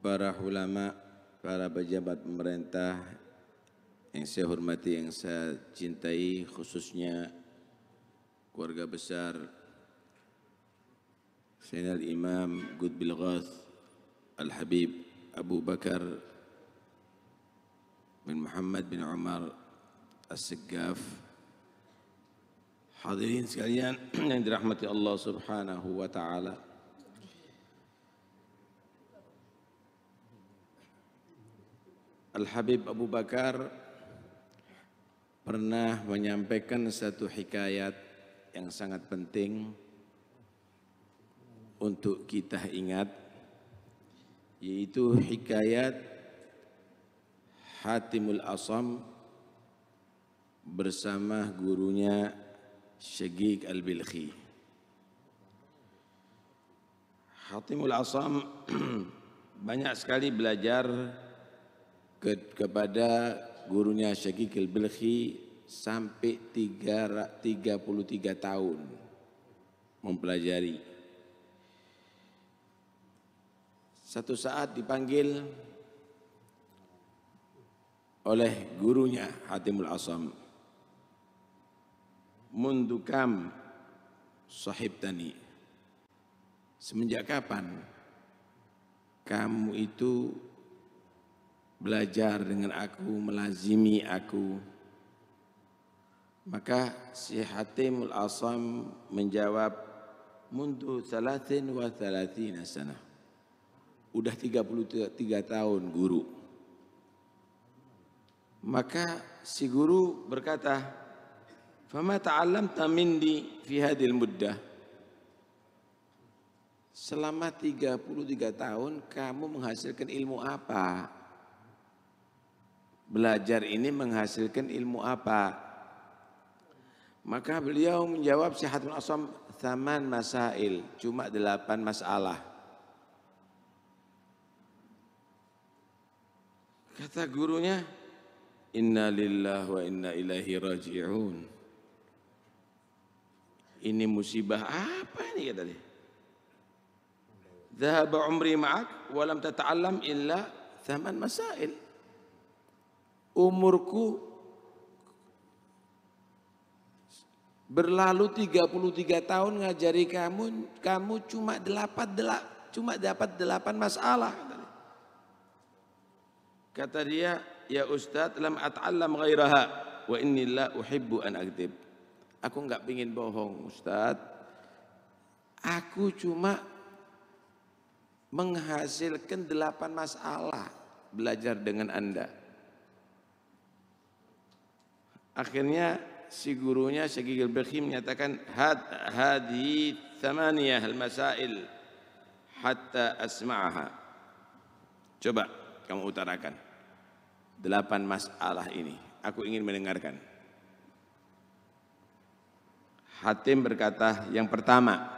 para ulama, para pejabat pemerintah yang saya hormati, yang saya cintai, khususnya keluarga besar Sayyidina Imam Qutbil Ghath Al-Habib Abu Bakar bin Muhammad bin Umar As-Segaf Hadirin sekalian yang dirahmati Allah Subhanahu wa taala. Al-Habib Abu Bakar pernah menyampaikan satu hikayat yang sangat penting untuk kita ingat yaitu hikayat Hatimul Asam bersama gurunya Syegik Al-Bilkhi. Hatimul Asam banyak sekali belajar ke, kepada gurunya Syakikil Bilhi sampai 33 tahun mempelajari. Satu saat dipanggil oleh gurunya Hatimul Asam. Mundukam sahib tani. Semenjak kapan kamu itu belajar dengan aku, melazimi aku. Maka si Hatim al-Asam menjawab, Mundu thalathin wa thalathina sana. Udah 33 tahun guru. Maka si guru berkata, Fama taalam mindi fi hadil muddah. Selama 33 tahun kamu menghasilkan ilmu apa? belajar ini menghasilkan ilmu apa? Maka beliau menjawab Syihatul Asam Taman masail, cuma delapan masalah. Kata gurunya, Inna lillah wa inna ilahi raji'un. Ini musibah apa ini kata dia? Zahaba umri ma'ak walam lam tata'allam illa thaman masail umurku berlalu 33 tahun ngajari kamu, kamu cuma delapan delap, cuma dapat delapan masalah. Kata dia, ya Ustadz, lam at'allam ghairaha wa inni la uhibbu an akdib. Aku nggak pingin bohong Ustadz. Aku cuma menghasilkan delapan masalah belajar dengan Anda. Akhirnya si gurunya Syekh al menyatakan had hadi thamaniyah al-masail hatta asma'aha. Coba kamu utarakan delapan masalah ini. Aku ingin mendengarkan. Hatim berkata, yang pertama,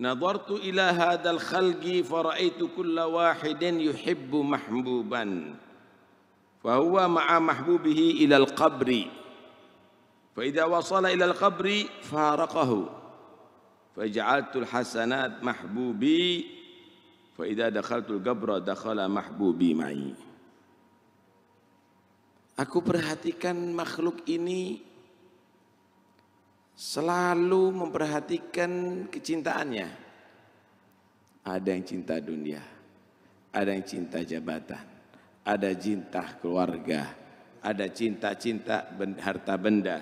نظرت إلى هذا الخلق faraitu kulla واحد yuhibbu محبوبا fa huwa ma'a mahbubihi ila al-qabri fa idza wasala ila al-qabri faraqahu faj'altu al-hasanat mahbubi fa idza dakhaltu al-qabra dakhala mahbubi ma'i Aku perhatikan makhluk ini selalu memperhatikan kecintaannya. Ada yang cinta dunia, ada yang cinta jabatan, ada cinta keluarga, ada cinta-cinta harta benda.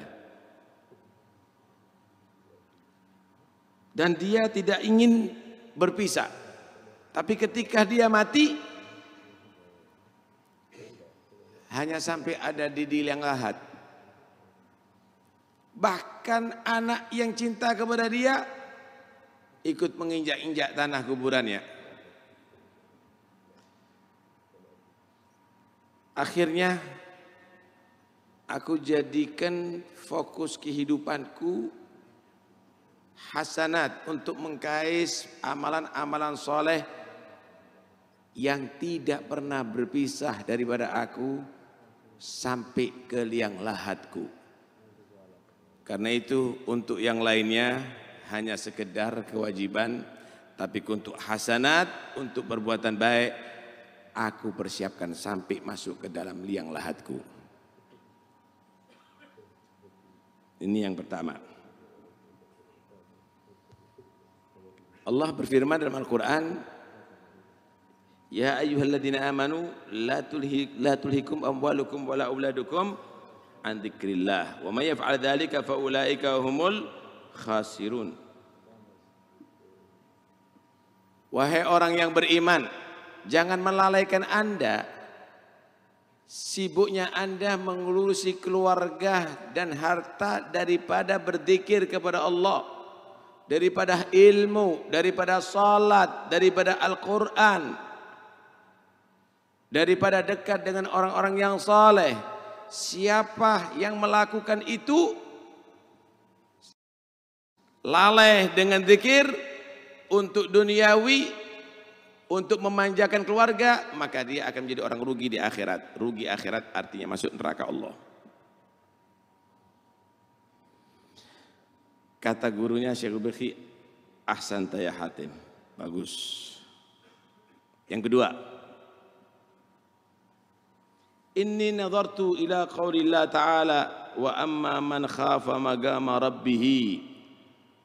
Dan dia tidak ingin berpisah. Tapi ketika dia mati, hanya sampai ada didil yang lahat. Bahkan anak yang cinta kepada dia ikut menginjak-injak tanah kuburannya. Akhirnya aku jadikan fokus kehidupanku hasanat untuk mengkais amalan-amalan soleh yang tidak pernah berpisah daripada aku sampai ke liang lahatku. Karena itu untuk yang lainnya hanya sekedar kewajiban tapi untuk hasanat untuk perbuatan baik aku persiapkan sampai masuk ke dalam liang lahatku. Ini yang pertama. Allah berfirman dalam Al-Quran, Ya ayyuhalladzina amanu la tulhi la tulhikum amwalukum wala auladukum an dzikrillah wa may yaf'al dzalika fa ulaika humul khasirun Wahai orang yang beriman, jangan melalaikan Anda. Sibuknya Anda mengurusi keluarga dan harta daripada berzikir kepada Allah. Daripada ilmu, daripada salat, daripada Al-Quran. Daripada dekat dengan orang-orang yang saleh. Siapa yang melakukan itu lalai dengan zikir untuk duniawi untuk memanjakan keluarga, maka dia akan menjadi orang rugi di akhirat. Rugi akhirat artinya masuk neraka Allah. Kata gurunya Syekh Bekhi, Ahsan Taya Hatim. Bagus. Yang kedua, Inni nadartu ila qawli Allah Ta'ala wa amma man khafa magama rabbihi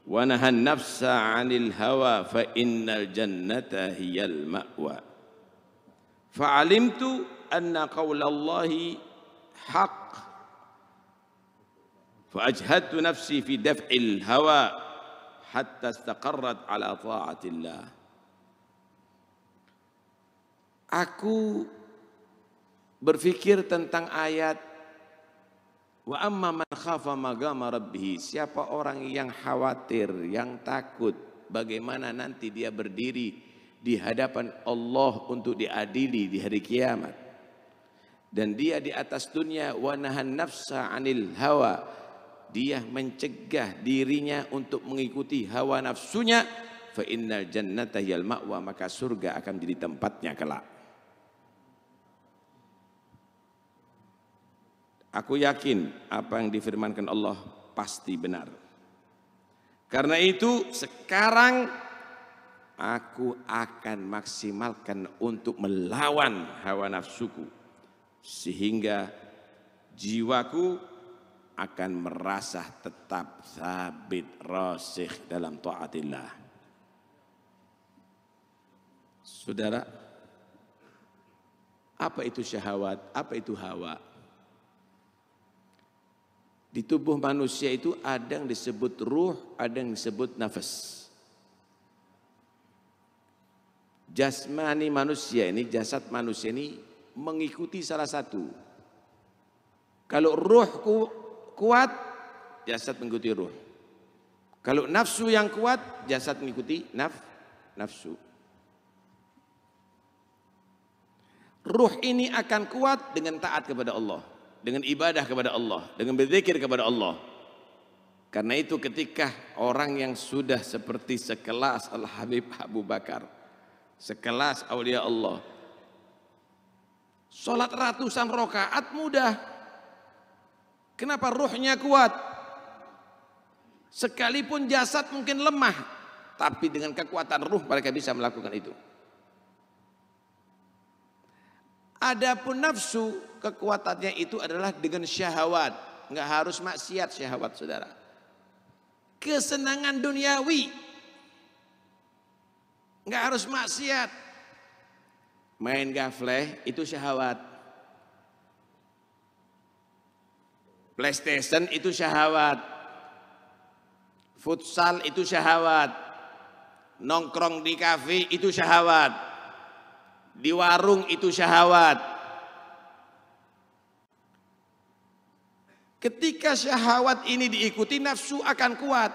ونهى النفس عن الهوى فإن الجنة هي المأوى فعلمت أن قول الله حق فأجهدت نفسي في دفع الهوى حتى استقرت على طاعة الله أكو berpikir tentang ayat Wa amma man khafa magama rabbih, siapa orang yang khawatir, yang takut bagaimana nanti dia berdiri di hadapan Allah untuk diadili di hari kiamat. Dan dia di atas dunia wa nahan nafsa anil hawa. Dia mencegah dirinya untuk mengikuti hawa nafsunya fa innal jannata hiyal ma'wa maka surga akan menjadi tempatnya kelak. Aku yakin apa yang difirmankan Allah pasti benar. Karena itu sekarang aku akan maksimalkan untuk melawan hawa nafsuku sehingga jiwaku akan merasa tetap sabit rosih dalam taatillah. Saudara, apa itu syahwat? Apa itu hawa? Di tubuh manusia itu ada yang disebut ruh, ada yang disebut nafas. Jasmani manusia ini, jasad manusia ini mengikuti salah satu. Kalau ruh kuat, jasad mengikuti ruh. Kalau nafsu yang kuat, jasad mengikuti naf, nafsu. Ruh ini akan kuat dengan taat kepada Allah dengan ibadah kepada Allah, dengan berzikir kepada Allah. Karena itu ketika orang yang sudah seperti sekelas Al-Habib Abu Bakar, sekelas Aulia Allah, sholat ratusan rokaat mudah. Kenapa ruhnya kuat? Sekalipun jasad mungkin lemah, tapi dengan kekuatan ruh mereka bisa melakukan itu. Adapun nafsu kekuatannya itu adalah dengan syahwat. nggak harus maksiat syahwat saudara. Kesenangan duniawi. nggak harus maksiat. Main gafleh itu syahwat. Playstation itu syahwat. Futsal itu syahwat. Nongkrong di kafe itu syahwat di warung itu syahwat. Ketika syahwat ini diikuti nafsu akan kuat.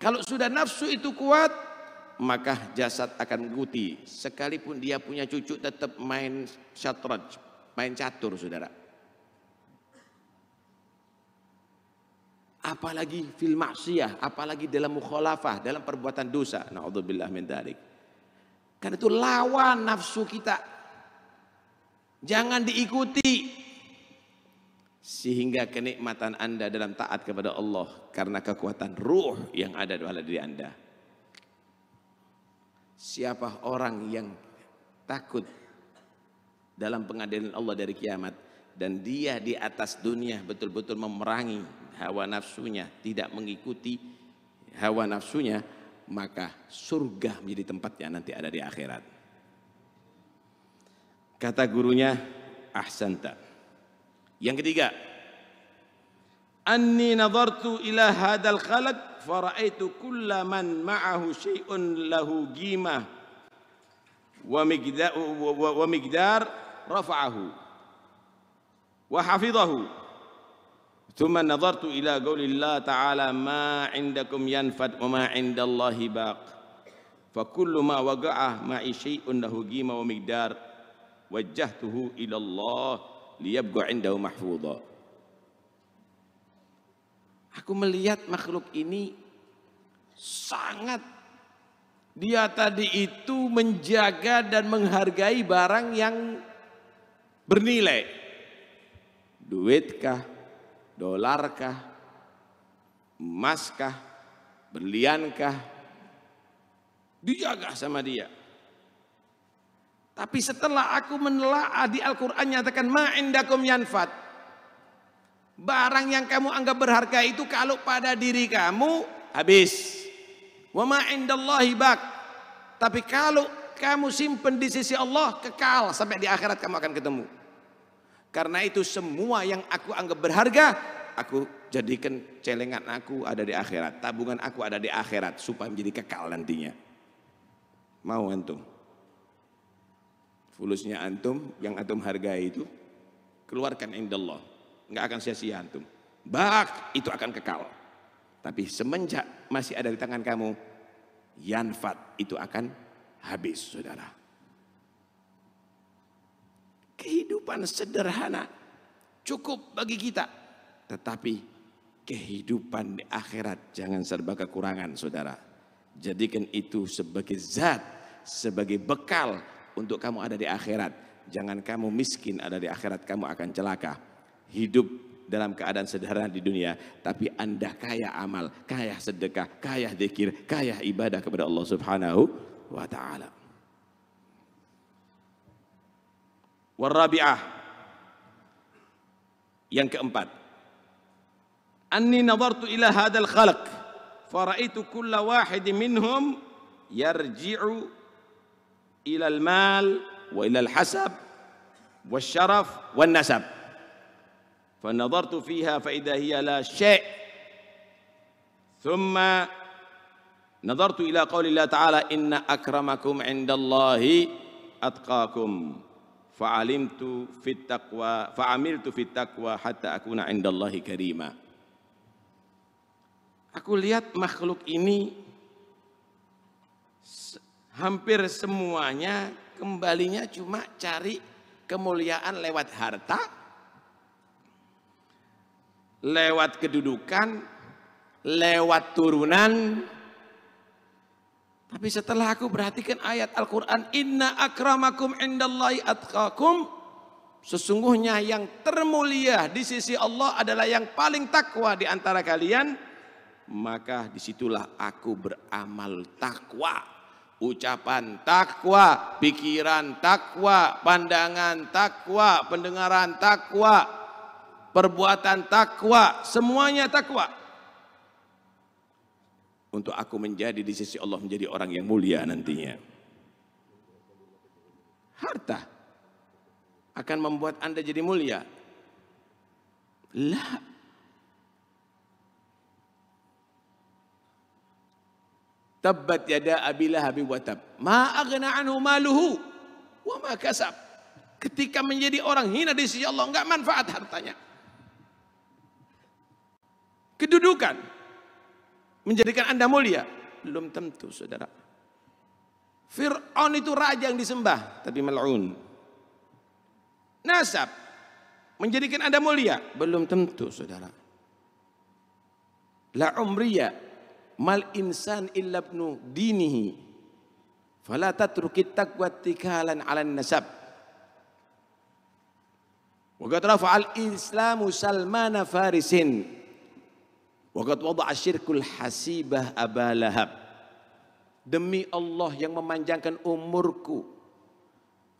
Kalau sudah nafsu itu kuat, maka jasad akan guti. Sekalipun dia punya cucu tetap main syatraj, main catur saudara. Apalagi fil maksiyah, apalagi dalam mukhalafah, dalam perbuatan dosa. Na'udzubillah min dalik. Karena itu lawan nafsu kita. Jangan diikuti. Sehingga kenikmatan anda dalam taat kepada Allah. Karena kekuatan ruh yang ada dalam diri anda. Siapa orang yang takut dalam pengadilan Allah dari kiamat. Dan dia di atas dunia betul-betul memerangi hawa nafsunya. Tidak mengikuti hawa nafsunya maka surga menjadi tempatnya nanti ada di akhirat. Kata gurunya, ahsanta. Yang ketiga, anni nadartu ila hadal khalaq faraitu kulla ma'ahu syai'un lahu qimah wa migdar wa migdar rafa'ahu wa Thumma nazartu ila qaulillah ta'ala ma indakum yanfad wa ma indallahi baq. Fa kullu ma waqa'a ma shay'un lahu qima wa miqdar wajjahtuhu ila Allah liyabqa indahu mahfudha. Aku melihat makhluk ini sangat dia tadi itu menjaga dan menghargai barang yang bernilai. Duitkah, dolarkah, emaskah, berliankah, dijaga sama dia. Tapi setelah aku menelaah di Al-Quran nyatakan ma'indakum yanfat. Barang yang kamu anggap berharga itu kalau pada diri kamu habis. Wa ma'indallahi bak. Tapi kalau kamu simpen di sisi Allah kekal sampai di akhirat kamu akan ketemu. Karena itu semua yang aku anggap berharga, aku jadikan celengan aku ada di akhirat. Tabungan aku ada di akhirat supaya menjadi kekal nantinya. Mau antum? Fulusnya antum yang antum hargai itu keluarkan indallah. Enggak akan sia-sia antum. Bak itu akan kekal. Tapi semenjak masih ada di tangan kamu, yanfat itu akan habis saudara. Kehidupan sederhana cukup bagi kita. Tetapi kehidupan di akhirat jangan serba kekurangan saudara. Jadikan itu sebagai zat, sebagai bekal untuk kamu ada di akhirat. Jangan kamu miskin ada di akhirat, kamu akan celaka. Hidup dalam keadaan sederhana di dunia, tapi Anda kaya amal, kaya sedekah, kaya zikir, kaya ibadah kepada Allah Subhanahu wa taala. Warabi'ah. Yang keempat. Anni nadartu ila hadzal khalq. fa raitu kull wahid minhum yarji'u ila al-mal wa ila al-hasab wa syaraf wa al nasab. fa nadartu fiha fa idha hiya la syai' ثم نظرت إلى قول الله تعالى إن أكرمكم عند الله أتقاكم fa'alimtu fit taqwa fa'amiltu fit taqwa hatta akuna indallahi karima aku lihat makhluk ini hampir semuanya kembalinya cuma cari kemuliaan lewat harta lewat kedudukan lewat turunan tapi setelah aku perhatikan ayat Al-Quran, Inna akramakum indallahi atqakum. Sesungguhnya yang termulia di sisi Allah adalah yang paling takwa di antara kalian. Maka disitulah aku beramal takwa. Ucapan takwa, pikiran takwa, pandangan takwa, pendengaran takwa, perbuatan takwa, semuanya takwa untuk aku menjadi di sisi Allah menjadi orang yang mulia nantinya. Harta akan membuat Anda jadi mulia. Lah. Tabbat yada Abi Lahab wa tab. Ma aghna anhu maluhu wa ma kasab. Ketika menjadi orang hina di sisi Allah enggak manfaat hartanya. Kedudukan menjadikan Anda mulia? Belum tentu, Saudara. Fir'aun itu raja yang disembah, tapi mel'un. Nasab menjadikan Anda mulia? Belum tentu, Saudara. La umriya mal insan illa ibnu dinihi. Fala tatrukit taqwa tikalan 'alan nasab. Wa qad rafa'a al-islamu salmana Farisin Waqat wada'a syirkul hasibah abalahab Demi Allah yang memanjangkan umurku.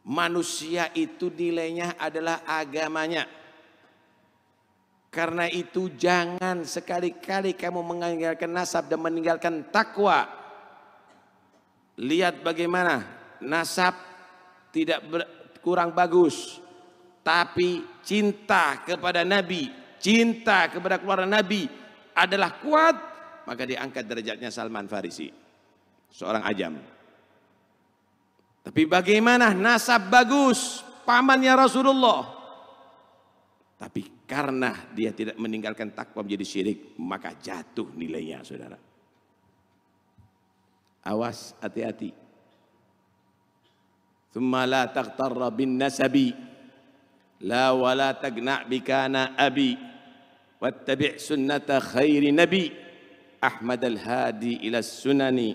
Manusia itu nilainya adalah agamanya. Karena itu jangan sekali-kali kamu meninggalkan nasab dan meninggalkan takwa. Lihat bagaimana nasab tidak ber, kurang bagus. Tapi cinta kepada Nabi, cinta kepada keluarga Nabi, adalah kuat, maka diangkat derajatnya Salman Farisi. Seorang ajam. Tapi bagaimana nasab bagus pamannya Rasulullah. Tapi karena dia tidak meninggalkan takwa menjadi syirik, maka jatuh nilainya, saudara. Awas, hati-hati. Thumma la taqtarra bin nasabi, la wa la abi wattabi' khairi nabi Ahmad al-Hadi ila sunani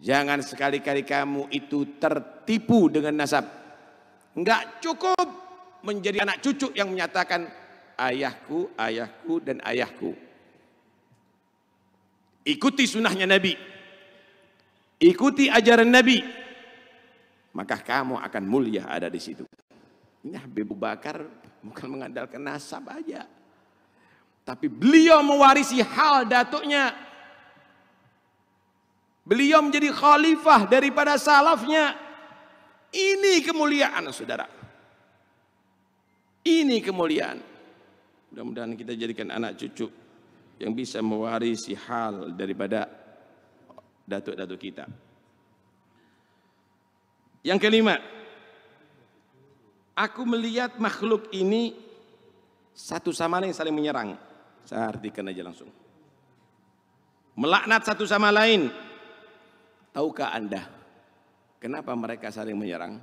Jangan sekali-kali kamu itu tertipu dengan nasab. Enggak cukup menjadi anak cucu yang menyatakan ayahku, ayahku dan ayahku. Ikuti sunnahnya Nabi. Ikuti ajaran Nabi. Maka kamu akan mulia ada di situ. Ini Habib Bakar bukan mengandalkan nasab aja. Tapi beliau mewarisi hal datuknya. Beliau menjadi khalifah daripada salafnya. Ini kemuliaan saudara. Ini kemuliaan. Mudah-mudahan kita jadikan anak cucu yang bisa mewarisi hal daripada datuk-datuk kita. Yang kelima, aku melihat makhluk ini satu sama lain saling menyerang. Saya artikan aja langsung. Melaknat satu sama lain. Tahukah Anda kenapa mereka saling menyerang,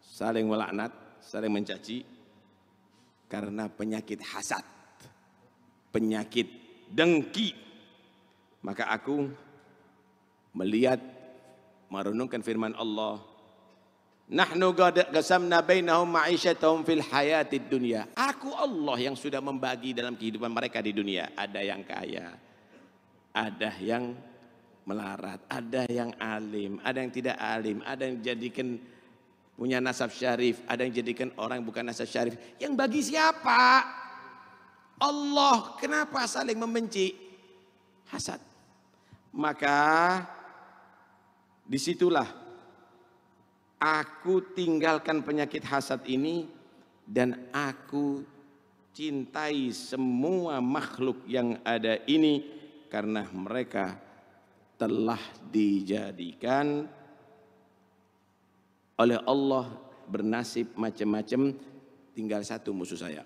saling melaknat, saling mencaci? Karena penyakit hasad, penyakit dengki. Maka aku melihat merenungkan firman Allah Nahnu qasamna bainahum ma'isyatahum fil hayatid dunya. Aku Allah yang sudah membagi dalam kehidupan mereka di dunia. Ada yang kaya, ada yang melarat, ada yang alim, ada yang tidak alim, ada yang jadikan punya nasab syarif, ada yang jadikan orang bukan nasab syarif. Yang bagi siapa? Allah. Kenapa saling membenci? Hasad. Maka disitulah Aku tinggalkan penyakit hasad ini dan aku cintai semua makhluk yang ada ini karena mereka telah dijadikan oleh Allah bernasib macam-macam tinggal satu musuh saya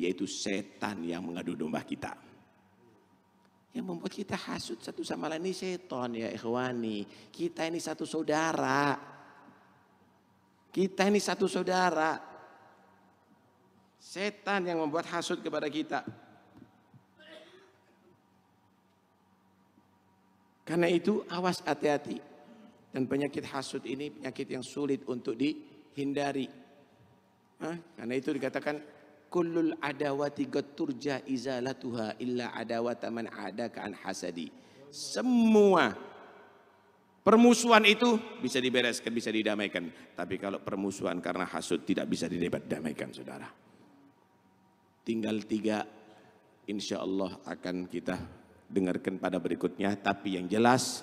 yaitu setan yang mengadu domba kita yang membuat kita hasut satu sama lain ini setan ya ikhwani kita ini satu saudara kita ini satu saudara. Setan yang membuat hasut kepada kita. Karena itu awas hati-hati. Dan penyakit hasut ini penyakit yang sulit untuk dihindari. Hah? Karena itu dikatakan kullul adawati gaturja izalatuha illa adawata man adaka an hasadi. Semua Permusuhan itu bisa dibereskan, bisa didamaikan. Tapi kalau permusuhan karena hasut tidak bisa didebat damaikan saudara. Tinggal tiga, insya Allah akan kita dengarkan pada berikutnya. Tapi yang jelas,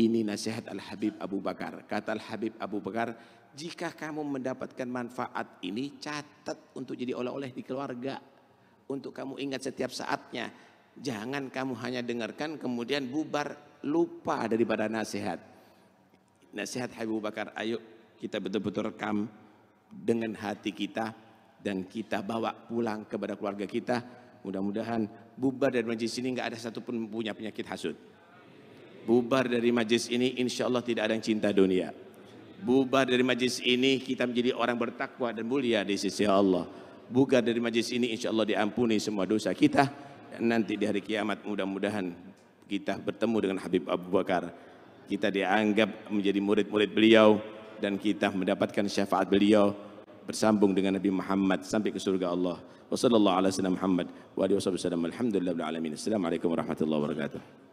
ini nasihat Al-Habib Abu Bakar. Kata Al-Habib Abu Bakar, jika kamu mendapatkan manfaat ini, catat untuk jadi oleh-oleh di keluarga. Untuk kamu ingat setiap saatnya Jangan kamu hanya dengarkan kemudian bubar lupa daripada nasihat. Nasihat Habib Bakar, ayo kita betul-betul rekam dengan hati kita dan kita bawa pulang kepada keluarga kita. Mudah-mudahan bubar dari majlis ini nggak ada satupun punya penyakit hasud. Bubar dari majlis ini insya Allah tidak ada yang cinta dunia. Bubar dari majlis ini kita menjadi orang bertakwa dan mulia di sisi Allah bugar dari majlis ini insya Allah diampuni semua dosa kita nanti di hari kiamat mudah-mudahan kita bertemu dengan Habib Abu Bakar. Kita dianggap menjadi murid-murid beliau dan kita mendapatkan syafaat beliau bersambung dengan Nabi Muhammad sampai ke surga Allah. Wassallallahu ala sayyidina Muhammad wa alihi wasallam. Alhamdulillahil alamin. Assalamualaikum warahmatullahi wabarakatuh.